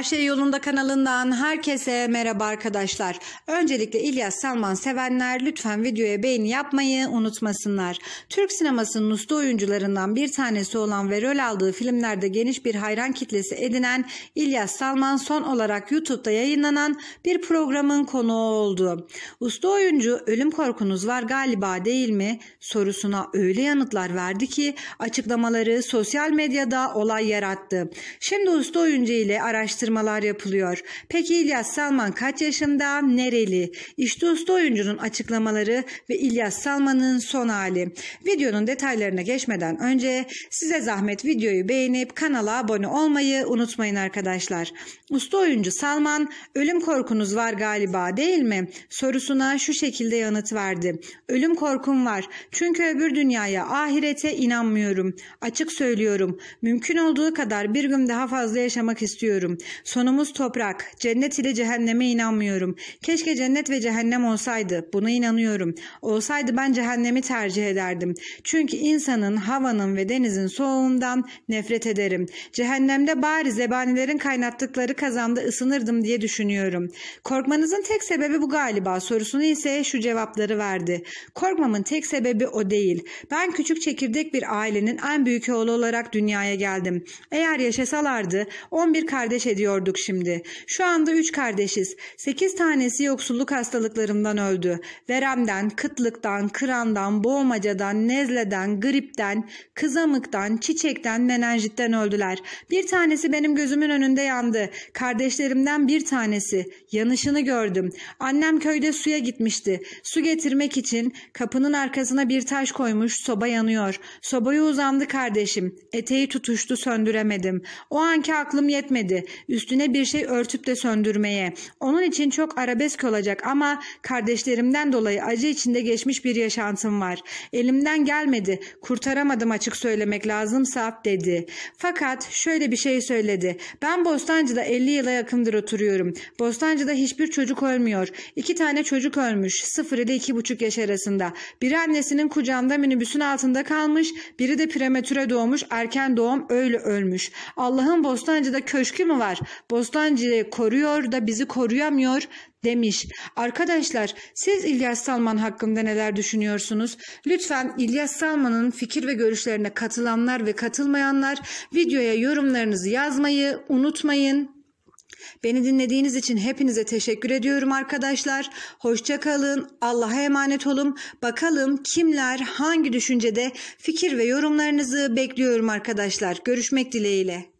Her Şey Yolunda kanalından herkese merhaba arkadaşlar. Öncelikle İlyas Salman sevenler lütfen videoya beğeni yapmayı unutmasınlar. Türk sinemasının usta oyuncularından bir tanesi olan ve rol aldığı filmlerde geniş bir hayran kitlesi edinen İlyas Salman son olarak YouTube'da yayınlanan bir programın konuğu oldu. Usta oyuncu ölüm korkunuz var galiba değil mi sorusuna öyle yanıtlar verdi ki açıklamaları sosyal medyada olay yarattı. Şimdi usta oyuncu ile araştırma araştırmalar yapılıyor. Peki İlyas Salman kaç yaşında, nereli? İşte usta oyuncunun açıklamaları ve İlyas Salman'ın son hali. Videonun detaylarına geçmeden önce size zahmet videoyu beğenip kanala abone olmayı unutmayın arkadaşlar. Usta oyuncu Salman, ölüm korkunuz var galiba değil mi? Sorusuna şu şekilde yanıt verdi. Ölüm korkum var çünkü öbür dünyaya, ahirete inanmıyorum. Açık söylüyorum. Mümkün olduğu kadar bir gün daha fazla yaşamak istiyorum. Sonumuz toprak. Cennet ile cehenneme inanmıyorum. Keşke cennet ve cehennem olsaydı. Buna inanıyorum. Olsaydı ben cehennemi tercih ederdim. Çünkü insanın, havanın ve denizin soğuğundan nefret ederim. Cehennemde bari zebanilerin kaynattıkları kazanda ısınırdım diye düşünüyorum. Korkmanızın tek sebebi bu galiba. Sorusunu ise şu cevapları verdi. Korkmamın tek sebebi o değil. Ben küçük çekirdek bir ailenin en büyük oğlu olarak dünyaya geldim. Eğer yaşasalardı 11 kardeş edilmiştim ediyorduk şimdi. Şu anda üç kardeşiz. Sekiz tanesi yoksulluk hastalıklarından öldü. Veremden, kıtlıktan, kırandan, boğmacadan, nezleden, gripten, kızamıktan, çiçekten, menenjitten öldüler. Bir tanesi benim gözümün önünde yandı. Kardeşlerimden bir tanesi. Yanışını gördüm. Annem köyde suya gitmişti. Su getirmek için kapının arkasına bir taş koymuş, soba yanıyor. Sobaya uzandı kardeşim. Eteği tutuştu söndüremedim. O anki aklım yetmedi üstüne bir şey örtüp de söndürmeye. Onun için çok arabesk olacak ama kardeşlerimden dolayı acı içinde geçmiş bir yaşantım var. Elimden gelmedi, kurtaramadım açık söylemek lazım saat dedi. Fakat şöyle bir şey söyledi. Ben Bostancı'da 50 yıla yakındır oturuyorum. Bostancı'da hiçbir çocuk ölmüyor. İki tane çocuk ölmüş. 0 ile 2,5 yaş arasında. Biri annesinin kucağında minibüsün altında kalmış. Biri de prematüre doğmuş. Erken doğum öyle ölmüş. Allah'ın Bostancı'da köşkü mü var? Bostancı'yı koruyor da bizi koruyamıyor demiş. Arkadaşlar siz İlyas Salman hakkında neler düşünüyorsunuz? Lütfen İlyas Salman'ın fikir ve görüşlerine katılanlar ve katılmayanlar videoya yorumlarınızı yazmayı unutmayın. Beni dinlediğiniz için hepinize teşekkür ediyorum arkadaşlar. Hoşça kalın. Allah'a emanet olun. Bakalım kimler hangi düşüncede fikir ve yorumlarınızı bekliyorum arkadaşlar. Görüşmek dileğiyle.